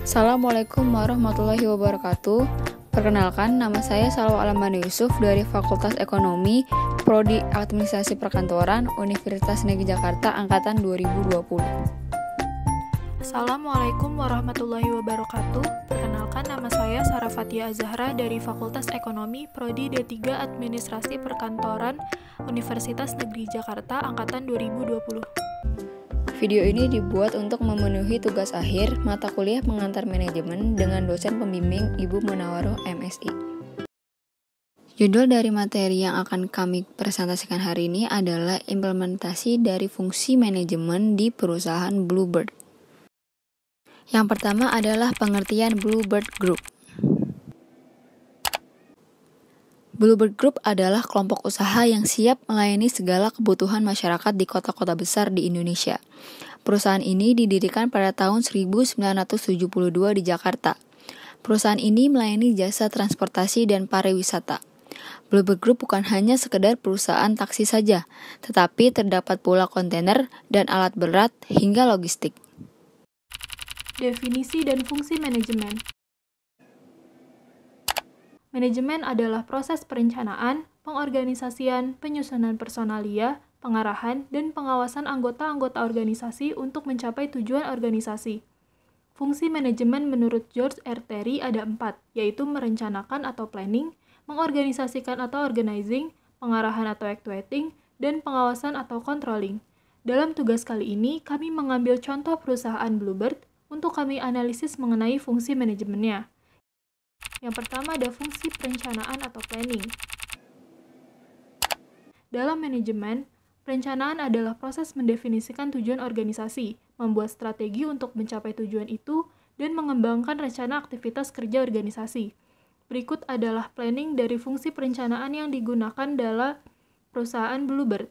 Assalamualaikum warahmatullahi wabarakatuh. Perkenalkan, nama saya Salwa Alamani Yusuf dari Fakultas Ekonomi, Prodi Administrasi Perkantoran, Universitas Negeri Jakarta Angkatan 2020. Assalamualaikum warahmatullahi wabarakatuh bersama saya Sarah Fatia Azahra dari Fakultas Ekonomi Prodi D3 Administrasi Perkantoran Universitas Negeri Jakarta angkatan 2020. Video ini dibuat untuk memenuhi tugas akhir mata kuliah pengantar manajemen dengan dosen pembimbing Ibu Munawaroh MSI. Judul dari materi yang akan kami presentasikan hari ini adalah implementasi dari fungsi manajemen di perusahaan Bluebird. Yang pertama adalah pengertian Bluebird Group. Bluebird Group adalah kelompok usaha yang siap melayani segala kebutuhan masyarakat di kota-kota besar di Indonesia. Perusahaan ini didirikan pada tahun 1972 di Jakarta. Perusahaan ini melayani jasa transportasi dan pariwisata. Bluebird Group bukan hanya sekedar perusahaan taksi saja, tetapi terdapat pula kontainer dan alat berat hingga logistik. Definisi dan fungsi manajemen. Manajemen adalah proses perencanaan, pengorganisasian, penyusunan personalia, pengarahan, dan pengawasan anggota-anggota organisasi untuk mencapai tujuan organisasi. Fungsi manajemen menurut George R. Terry ada empat, yaitu merencanakan atau planning, mengorganisasikan atau organizing, pengarahan atau actuating, dan pengawasan atau controlling. Dalam tugas kali ini, kami mengambil contoh perusahaan Bluebird untuk kami analisis mengenai fungsi manajemennya. Yang pertama ada fungsi perencanaan atau planning. Dalam manajemen, perencanaan adalah proses mendefinisikan tujuan organisasi, membuat strategi untuk mencapai tujuan itu, dan mengembangkan rencana aktivitas kerja organisasi. Berikut adalah planning dari fungsi perencanaan yang digunakan dalam perusahaan Bluebird.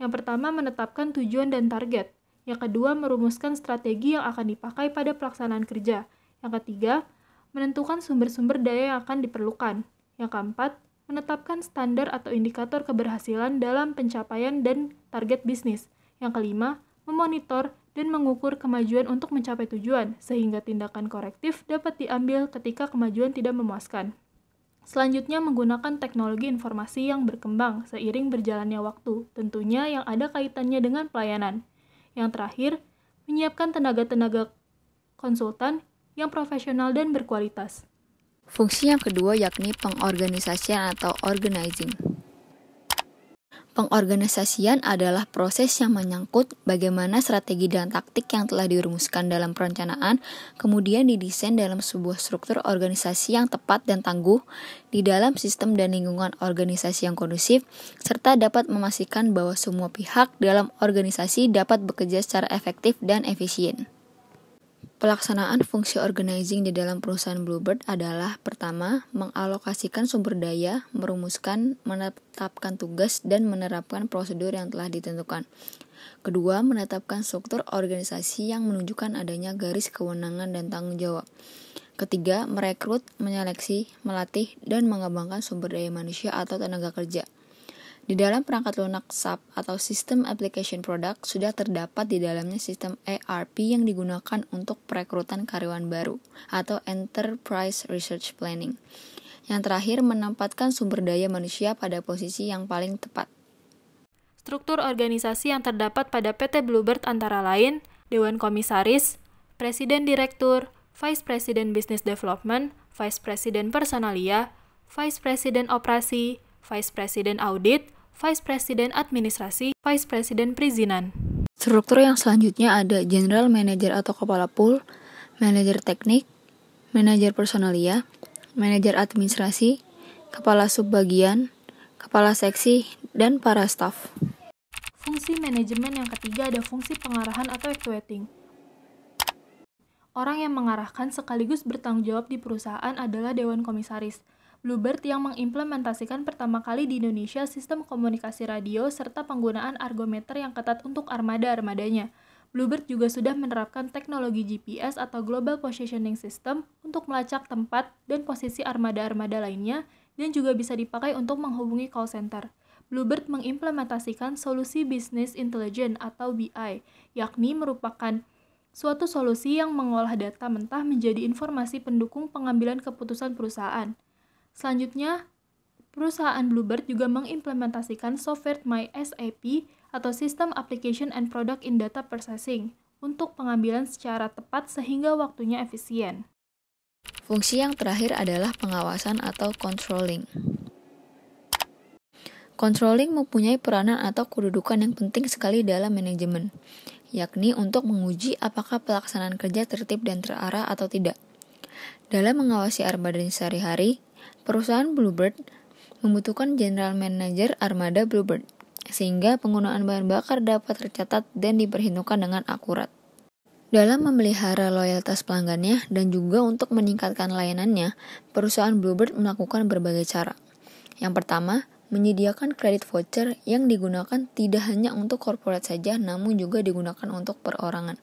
Yang pertama, menetapkan tujuan dan target. Yang kedua, merumuskan strategi yang akan dipakai pada pelaksanaan kerja. Yang ketiga, menentukan sumber-sumber daya yang akan diperlukan. Yang keempat, menetapkan standar atau indikator keberhasilan dalam pencapaian dan target bisnis. Yang kelima, memonitor dan mengukur kemajuan untuk mencapai tujuan, sehingga tindakan korektif dapat diambil ketika kemajuan tidak memuaskan. Selanjutnya menggunakan teknologi informasi yang berkembang seiring berjalannya waktu, tentunya yang ada kaitannya dengan pelayanan. Yang terakhir, menyiapkan tenaga-tenaga konsultan yang profesional dan berkualitas. Fungsi yang kedua yakni pengorganisasian atau organizing. Pengorganisasian adalah proses yang menyangkut bagaimana strategi dan taktik yang telah dirumuskan dalam perencanaan, kemudian didesain dalam sebuah struktur organisasi yang tepat dan tangguh, di dalam sistem dan lingkungan organisasi yang kondusif, serta dapat memastikan bahwa semua pihak dalam organisasi dapat bekerja secara efektif dan efisien. Pelaksanaan fungsi organizing di dalam perusahaan Bluebird adalah pertama, mengalokasikan sumber daya, merumuskan, menetapkan tugas, dan menerapkan prosedur yang telah ditentukan. Kedua, menetapkan struktur organisasi yang menunjukkan adanya garis kewenangan dan tanggung jawab. Ketiga, merekrut, menyeleksi, melatih, dan mengembangkan sumber daya manusia atau tenaga kerja. Di dalam perangkat lunak SAP atau System Application Product sudah terdapat di dalamnya sistem ERP yang digunakan untuk perekrutan karyawan baru atau Enterprise Research Planning. Yang terakhir menempatkan sumber daya manusia pada posisi yang paling tepat. Struktur organisasi yang terdapat pada PT Bluebird antara lain Dewan Komisaris, Presiden Direktur, Vice President Business Development, Vice President Personalia, Vice President Operasi, Vice President Audit, Vice President Administrasi, Vice President Perizinan. Struktur yang selanjutnya ada General Manager atau Kepala Pool, Manager Teknik, Manager Personalia, Manager Administrasi, Kepala Subbagian, Kepala Seksi, dan para staff. Fungsi manajemen yang ketiga ada fungsi pengarahan atau actuating. Orang yang mengarahkan sekaligus bertanggung jawab di perusahaan adalah Dewan Komisaris – Bluebird yang mengimplementasikan pertama kali di Indonesia sistem komunikasi radio serta penggunaan argometer yang ketat untuk armada-armadanya. Bluebird juga sudah menerapkan teknologi GPS atau Global Positioning System untuk melacak tempat dan posisi armada-armada lainnya dan juga bisa dipakai untuk menghubungi call center. Bluebird mengimplementasikan solusi Business Intelligence atau BI, yakni merupakan suatu solusi yang mengolah data mentah menjadi informasi pendukung pengambilan keputusan perusahaan. Selanjutnya, perusahaan Bluebird juga mengimplementasikan software My SAP atau System Application and Product in Data Processing untuk pengambilan secara tepat sehingga waktunya efisien. Fungsi yang terakhir adalah pengawasan atau controlling. Controlling mempunyai peranan atau kedudukan yang penting sekali dalam manajemen, yakni untuk menguji apakah pelaksanaan kerja tertib dan terarah atau tidak. Dalam mengawasi armada sehari-hari, Perusahaan Bluebird membutuhkan general manager armada Bluebird, sehingga penggunaan bahan bakar dapat tercatat dan diperhitungkan dengan akurat. Dalam memelihara loyalitas pelanggannya dan juga untuk meningkatkan layanannya, perusahaan Bluebird melakukan berbagai cara. Yang pertama, menyediakan kredit voucher yang digunakan tidak hanya untuk korporat saja, namun juga digunakan untuk perorangan.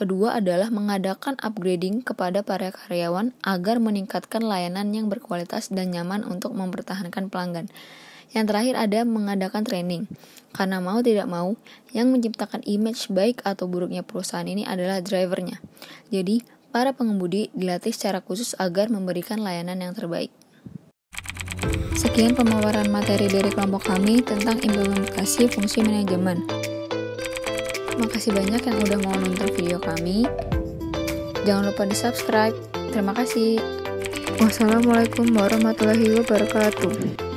Kedua adalah mengadakan upgrading kepada para karyawan agar meningkatkan layanan yang berkualitas dan nyaman untuk mempertahankan pelanggan. Yang terakhir ada mengadakan training. Karena mau tidak mau, yang menciptakan image baik atau buruknya perusahaan ini adalah drivernya. Jadi, para pengemudi dilatih secara khusus agar memberikan layanan yang terbaik. Sekian pemaparan materi dari kelompok kami tentang implementasi fungsi manajemen makasih banyak yang udah mau nonton video kami. Jangan lupa di subscribe. Terima kasih. Wassalamualaikum warahmatullahi wabarakatuh.